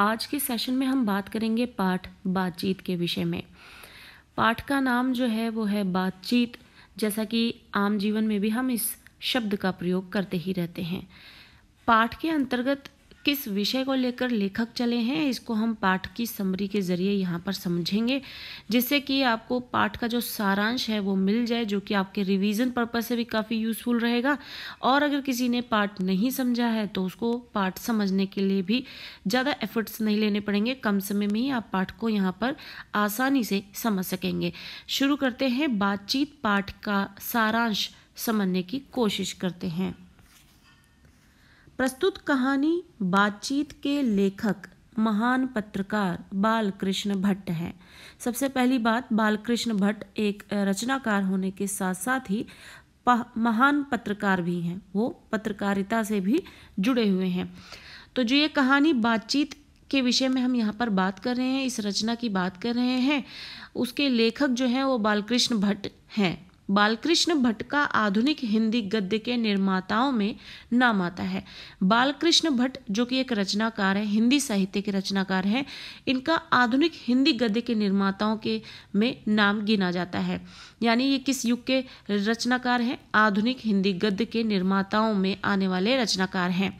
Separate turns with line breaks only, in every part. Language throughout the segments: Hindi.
आज के सेशन में हम बात करेंगे पाठ बातचीत के विषय में पाठ का नाम जो है वो है बातचीत जैसा कि आम जीवन में भी हम इस शब्द का प्रयोग करते ही रहते हैं पाठ के अंतर्गत किस विषय को लेकर लेखक चले हैं इसको हम पाठ की समरी के ज़रिए यहाँ पर समझेंगे जिससे कि आपको पाठ का जो सारांश है वो मिल जाए जो कि आपके रिवीजन पर्पज से भी काफ़ी यूज़फुल रहेगा और अगर किसी ने पाठ नहीं समझा है तो उसको पाठ समझने के लिए भी ज़्यादा एफर्ट्स नहीं लेने पड़ेंगे कम समय में ही आप पाठ को यहाँ पर आसानी से समझ सकेंगे शुरू करते हैं बातचीत पाठ का सारांश समझने की कोशिश करते हैं प्रस्तुत कहानी बातचीत के लेखक महान पत्रकार बालकृष्ण भट्ट हैं सबसे पहली बात बालकृष्ण भट्ट एक रचनाकार होने के साथ साथ ही महान पत्रकार भी हैं वो पत्रकारिता से भी जुड़े हुए हैं तो जो ये कहानी बातचीत के विषय में हम यहाँ पर बात कर रहे हैं इस रचना की बात कर रहे हैं उसके लेखक जो हैं वो बालकृष्ण भट्ट हैं बालकृष्ण भट्ट का आधुनिक हिंदी गद्य के निर्माताओं में नाम आता है बालकृष्ण भट्ट जो कि एक रचनाकार है हिंदी साहित्य के रचनाकार हैं इनका आधुनिक हिंदी गद्य के निर्माताओं के में नाम गिना जाता है यानी ये किस युग के रचनाकार हैं आधुनिक हिंदी गद्य के निर्माताओं में आने वाले रचनाकार हैं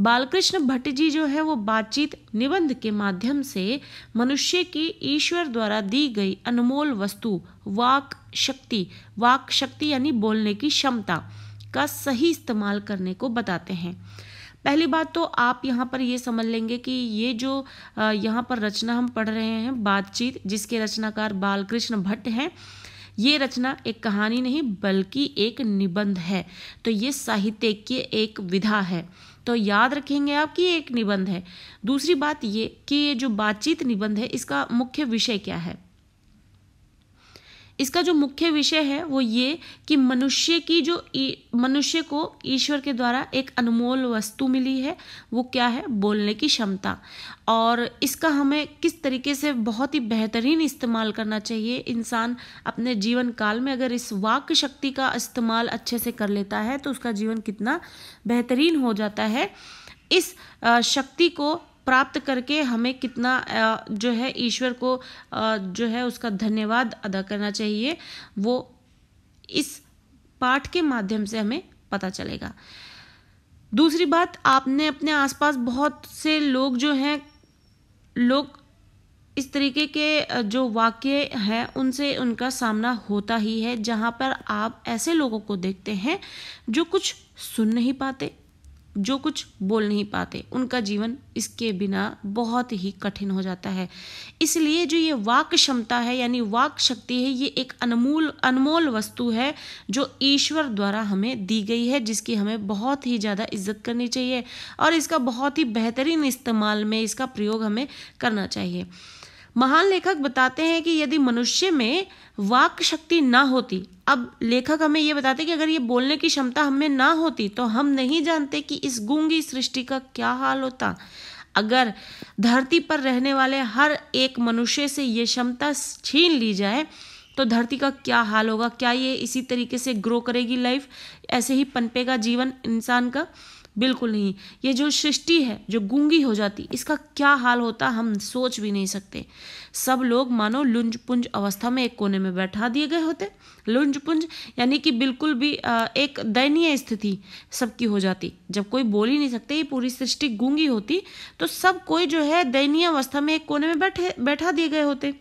बालकृष्ण भट्ट जी जो है वो बातचीत निबंध के माध्यम से मनुष्य की ईश्वर द्वारा दी गई अनमोल वस्तु वाक शक्ति वाक शक्ति यानी बोलने की क्षमता का सही इस्तेमाल करने को बताते हैं पहली बात तो आप यहाँ पर ये समझ लेंगे कि ये जो यहाँ पर रचना हम पढ़ रहे हैं बातचीत जिसके रचनाकार बालकृष्ण भट्ट हैं ये रचना एक कहानी नहीं बल्कि एक निबंध है तो ये साहित्य की एक विधा है तो याद रखेंगे आप कि एक निबंध है दूसरी बात ये कि ये जो बातचीत निबंध है इसका मुख्य विषय क्या है इसका जो मुख्य विषय है वो ये कि मनुष्य की जो मनुष्य को ईश्वर के द्वारा एक अनमोल वस्तु मिली है वो क्या है बोलने की क्षमता और इसका हमें किस तरीके से बहुत ही बेहतरीन इस्तेमाल करना चाहिए इंसान अपने जीवन काल में अगर इस वाक्य शक्ति का इस्तेमाल अच्छे से कर लेता है तो उसका जीवन कितना बेहतरीन हो जाता है इस शक्ति को प्राप्त करके हमें कितना जो है ईश्वर को जो है उसका धन्यवाद अदा करना चाहिए वो इस पाठ के माध्यम से हमें पता चलेगा दूसरी बात आपने अपने आसपास बहुत से लोग जो हैं लोग इस तरीके के जो वाक्य हैं उनसे उनका सामना होता ही है जहाँ पर आप ऐसे लोगों को देखते हैं जो कुछ सुन नहीं पाते जो कुछ बोल नहीं पाते उनका जीवन इसके बिना बहुत ही कठिन हो जाता है इसलिए जो ये वाक क्षमता है यानी वाक शक्ति है ये एक अनमूल अनमोल वस्तु है जो ईश्वर द्वारा हमें दी गई है जिसकी हमें बहुत ही ज़्यादा इज्जत करनी चाहिए और इसका बहुत ही बेहतरीन इस्तेमाल में इसका प्रयोग हमें करना चाहिए महान लेखक बताते हैं कि यदि मनुष्य में वाक शक्ति ना होती अब लेखक हमें ये बताते कि अगर ये बोलने की क्षमता हमें ना होती तो हम नहीं जानते कि इस गूंगी सृष्टि का क्या हाल होता अगर धरती पर रहने वाले हर एक मनुष्य से ये क्षमता छीन ली जाए तो धरती का क्या हाल होगा क्या ये इसी तरीके से ग्रो करेगी लाइफ ऐसे ही पनपेगा जीवन इंसान का बिल्कुल नहीं ये जो सृष्टि है जो गूंगी हो जाती इसका क्या हाल होता हम सोच भी नहीं सकते सब लोग मानो लुंज पुंज अवस्था में एक कोने में बैठा दिए गए होते लुंज पुंज यानी कि बिल्कुल भी एक दयनीय स्थिति सबकी हो जाती जब कोई बोल ही नहीं सकते ये पूरी सृष्टि गूंगी होती तो सब कोई जो है दयनीय अवस्था में एक कोने में बैठे बैठा दिए गए होते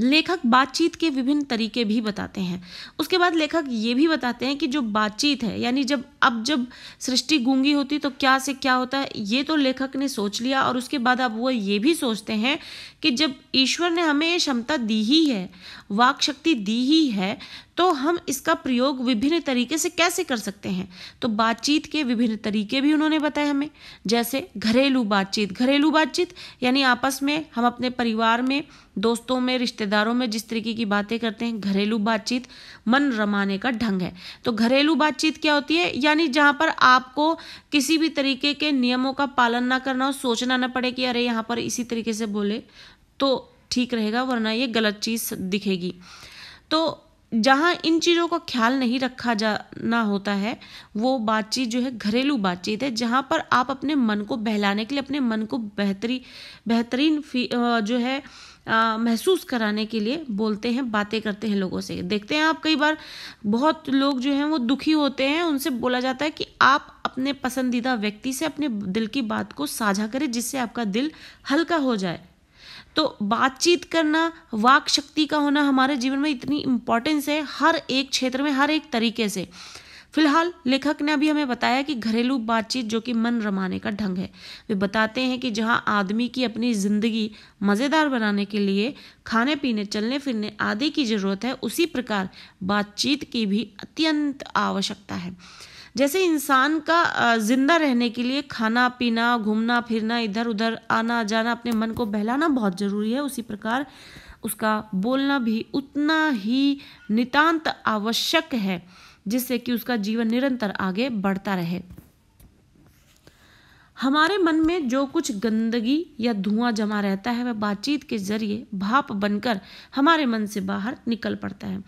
लेखक बातचीत के विभिन्न तरीके भी बताते हैं उसके बाद लेखक ये भी बताते हैं कि जो बातचीत है यानी जब अब जब सृष्टि गूंगी होती तो क्या से क्या होता है ये तो लेखक ने सोच लिया और उसके बाद अब वो ये भी सोचते हैं कि जब ईश्वर ने हमें ये क्षमता दी ही है वाक शक्ति दी ही है तो हम इसका प्रयोग विभिन्न तरीके से कैसे कर सकते हैं तो बातचीत के विभिन्न तरीके भी उन्होंने बताए हमें जैसे घरेलू बातचीत घरेलू बातचीत यानी आपस में हम अपने परिवार में दोस्तों में रिश्तेदारों में जिस तरीके की बातें करते हैं घरेलू बातचीत मन रमाने का ढंग है तो घरेलू बातचीत क्या होती है यानी जहाँ पर आपको किसी भी तरीके के नियमों का पालन ना करना हो सोचना ना पड़े कि अरे यहाँ पर इसी तरीके से बोले तो ठीक रहेगा वरना ये गलत चीज़ दिखेगी तो जहाँ इन चीज़ों का ख्याल नहीं रखा जाना होता है वो बातचीत जो है घरेलू बातचीत है जहाँ पर आप अपने मन को बहलाने के लिए अपने मन को बेहतरी बेहतरीन जो है महसूस कराने के लिए बोलते हैं बातें करते हैं लोगों से देखते हैं आप कई बार बहुत लोग जो हैं वो दुखी होते हैं उनसे बोला जाता है कि आप अपने पसंदीदा व्यक्ति से अपने दिल की बात को साझा करें जिससे आपका दिल हल्का हो जाए तो बातचीत करना वाक शक्ति का होना हमारे जीवन में इतनी इम्पॉर्टेंस है हर एक क्षेत्र में हर एक तरीके से फिलहाल लेखक ने अभी हमें बताया कि घरेलू बातचीत जो कि मन रमाने का ढंग है वे बताते हैं कि जहाँ आदमी की अपनी ज़िंदगी मज़ेदार बनाने के लिए खाने पीने चलने फिरने आदि की ज़रूरत है उसी प्रकार बातचीत की भी अत्यंत आवश्यकता है जैसे इंसान का ज़िंदा रहने के लिए खाना पीना घूमना फिरना इधर उधर आना जाना अपने मन को बहलाना बहुत ज़रूरी है उसी प्रकार उसका बोलना भी उतना ही नितांत आवश्यक है जिससे कि उसका जीवन निरंतर आगे बढ़ता रहे हमारे मन में जो कुछ गंदगी या धुआं जमा रहता है वह बातचीत के जरिए भाप बनकर हमारे मन से बाहर निकल पड़ता है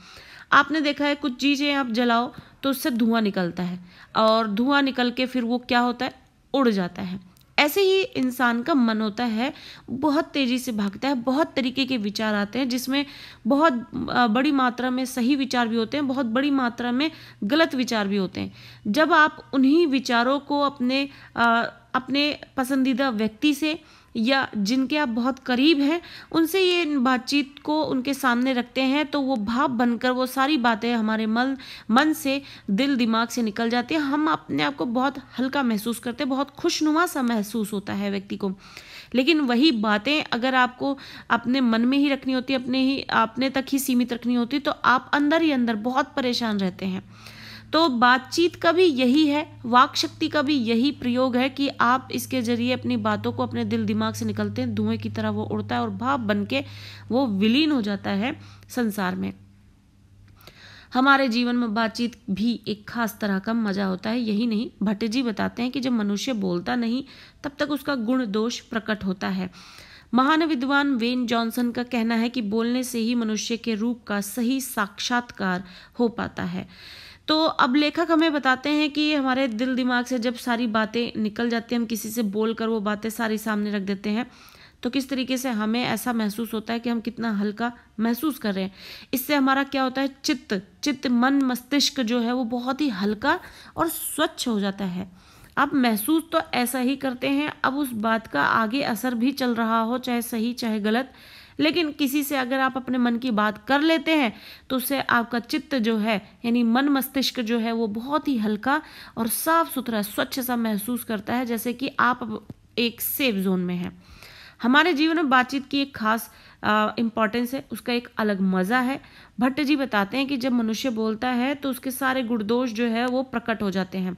आपने देखा है कुछ चीज़ें आप जलाओ तो उससे धुआं निकलता है और धुआं निकल के फिर वो क्या होता है उड़ जाता है ऐसे ही इंसान का मन होता है बहुत तेज़ी से भागता है बहुत तरीके के विचार आते हैं जिसमें बहुत बड़ी मात्रा में सही विचार भी होते हैं बहुत बड़ी मात्रा में गलत विचार भी होते हैं जब आप उन्हीं विचारों को अपने आ, अपने पसंदीदा व्यक्ति से या जिनके आप बहुत करीब हैं उनसे ये बातचीत को उनके सामने रखते हैं तो वो भाव बनकर वो सारी बातें हमारे मन मन से दिल दिमाग से निकल जाती है हम अपने आप को बहुत हल्का महसूस करते हैं बहुत खुशनुमा सा महसूस होता है व्यक्ति को लेकिन वही बातें अगर आपको अपने मन में ही रखनी होती अपने ही अपने तक ही सीमित रखनी होती तो आप अंदर ही अंदर बहुत परेशान रहते हैं तो बातचीत का भी यही है वाक शक्ति का भी यही प्रयोग है कि आप इसके जरिए अपनी बातों को अपने दिल दिमाग से निकलते हैं धुएं की तरह वो उड़ता है और भाप बन के वो विलीन हो जाता है संसार में हमारे जीवन में बातचीत भी एक खास तरह का मजा होता है यही नहीं भट्ट जी बताते हैं कि जब मनुष्य बोलता नहीं तब तक उसका गुण दोष प्रकट होता है महान विद्वान वेन जॉनसन का कहना है कि बोलने से ही मनुष्य के रूप का सही साक्षात्कार हो पाता है तो अब लेखक हमें बताते हैं कि हमारे दिल दिमाग से जब सारी बातें निकल जाती हैं हम किसी से बोल कर वो बातें सारी सामने रख देते हैं तो किस तरीके से हमें ऐसा महसूस होता है कि हम कितना हल्का महसूस कर रहे हैं इससे हमारा क्या होता है चित्त चित्त मन मस्तिष्क जो है वो बहुत ही हल्का और स्वच्छ हो जाता है आप महसूस तो ऐसा ही करते हैं अब उस बात का आगे असर भी चल रहा हो चाहे सही चाहे गलत लेकिन किसी से अगर आप अपने मन की बात कर लेते हैं तो उससे आपका चित्त जो है यानी मन मस्तिष्क जो है वो बहुत ही हल्का और साफ सुथरा स्वच्छ सा महसूस करता है जैसे कि आप एक सेफ जोन में हैं हमारे जीवन में बातचीत की एक खास इम्पॉर्टेंस है उसका एक अलग मज़ा है भट्ट जी बताते हैं कि जब मनुष्य बोलता है तो उसके सारे गुणदोष जो है वो प्रकट हो जाते हैं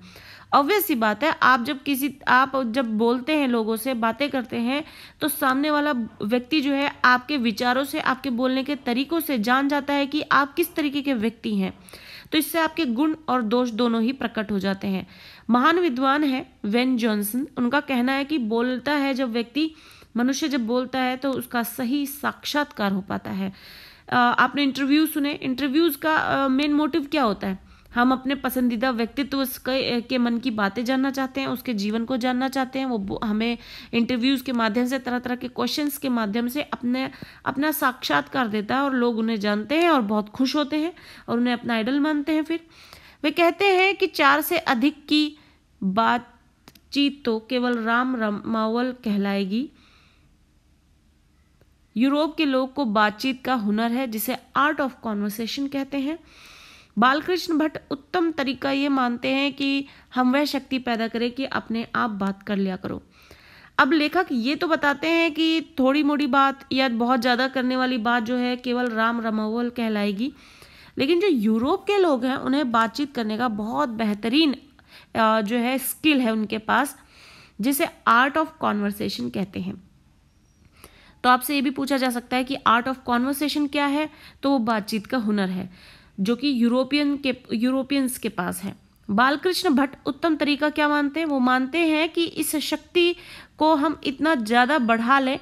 ऑब्वियस ही बात है आप जब किसी आप जब बोलते हैं लोगों से बातें करते हैं तो सामने वाला व्यक्ति जो है आपके विचारों से आपके बोलने के तरीकों से जान जाता है कि आप किस तरीके के व्यक्ति हैं तो इससे आपके गुण और दोष दोनों ही प्रकट हो जाते हैं महान विद्वान है वेन जॉनसन उनका कहना है कि बोलता है जब व्यक्ति मनुष्य जब बोलता है तो उसका सही साक्षात्कार हो पाता है आपने इंटरव्यू सुने इंटरव्यूज़ का मेन मोटिव क्या होता है हम अपने पसंदीदा व्यक्तित्व के मन की बातें जानना चाहते हैं उसके जीवन को जानना चाहते हैं वो हमें इंटरव्यूज़ के माध्यम से तरह तरह के क्वेश्चंस के माध्यम से अपने अपना साक्षात्कार देता है और लोग उन्हें जानते हैं और बहुत खुश होते हैं और उन्हें अपना आइडल मानते हैं फिर वे कहते हैं कि चार से अधिक की बातचीत तो केवल राम रामावल कहलाएगी यूरोप के लोग को बातचीत का हुनर है जिसे आर्ट ऑफ कॉन्वर्सेशन कहते हैं बालकृष्ण भट्ट उत्तम तरीका ये मानते हैं कि हम वह शक्ति पैदा करें कि अपने आप बात कर लिया करो अब लेखक ये तो बताते हैं कि थोड़ी मोड़ी बात या बहुत ज़्यादा करने वाली बात जो है केवल राम रमावल कहलाएगी लेकिन जो यूरोप के लोग हैं उन्हें बातचीत करने का बहुत बेहतरीन जो है स्किल है उनके पास जिसे आर्ट ऑफ कॉन्वर्सेशन कहते हैं तो आपसे ये भी पूछा जा सकता है कि आर्ट ऑफ कॉन्वर्सेशन क्या है तो वो बातचीत का हुनर है जो कि यूरोपियन के यूरोपियंस के पास है बालकृष्ण भट्ट उत्तम तरीका क्या मानते हैं वो मानते हैं कि इस शक्ति को हम इतना ज़्यादा बढ़ा लें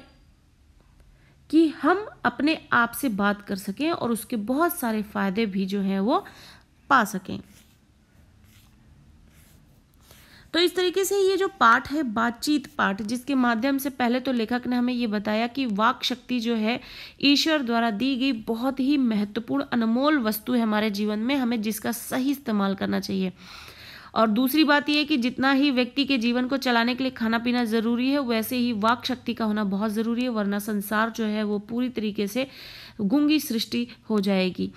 कि हम अपने आप से बात कर सकें और उसके बहुत सारे फ़ायदे भी जो हैं वो पा सकें तो इस तरीके से ये जो पाठ है बातचीत पाठ जिसके माध्यम से पहले तो लेखक ने हमें ये बताया कि वाक शक्ति जो है ईश्वर द्वारा दी गई बहुत ही महत्वपूर्ण अनमोल वस्तु है हमारे जीवन में हमें जिसका सही इस्तेमाल करना चाहिए और दूसरी बात यह कि जितना ही व्यक्ति के जीवन को चलाने के लिए खाना पीना ज़रूरी है वैसे ही वाक शक्ति का होना बहुत ज़रूरी है वरना संसार जो है वो पूरी तरीके से गूंगी सृष्टि हो जाएगी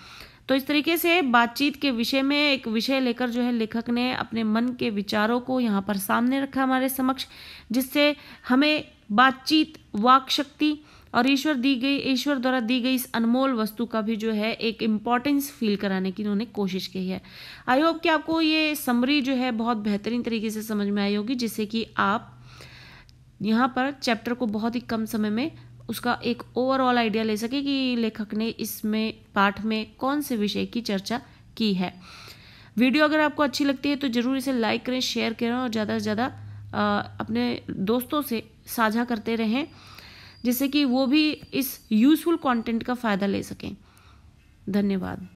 तो इस तरीके से बातचीत के विषय में एक विषय लेकर जो है लेखक ने अपने मन के विचारों को यहाँ पर सामने रखा हमारे समक्ष जिससे हमें बातचीत वाक शक्ति और ईश्वर दी गई ईश्वर द्वारा दी गई इस अनमोल वस्तु का भी जो है एक इम्पॉर्टेंस फील कराने की उन्होंने कोशिश की है आई होप कि आपको ये समरी जो है बहुत बेहतरीन तरीके से समझ में आई होगी जिससे कि आप यहाँ पर चैप्टर को बहुत ही कम समय में उसका एक ओवरऑल आइडिया ले सके कि लेखक ने इसमें पाठ में कौन से विषय की चर्चा की है वीडियो अगर आपको अच्छी लगती है तो ज़रूर इसे लाइक करें शेयर करें और ज़्यादा से ज़्यादा अपने दोस्तों से साझा करते रहें जिससे कि वो भी इस यूज़फुल कंटेंट का फ़ायदा ले सकें धन्यवाद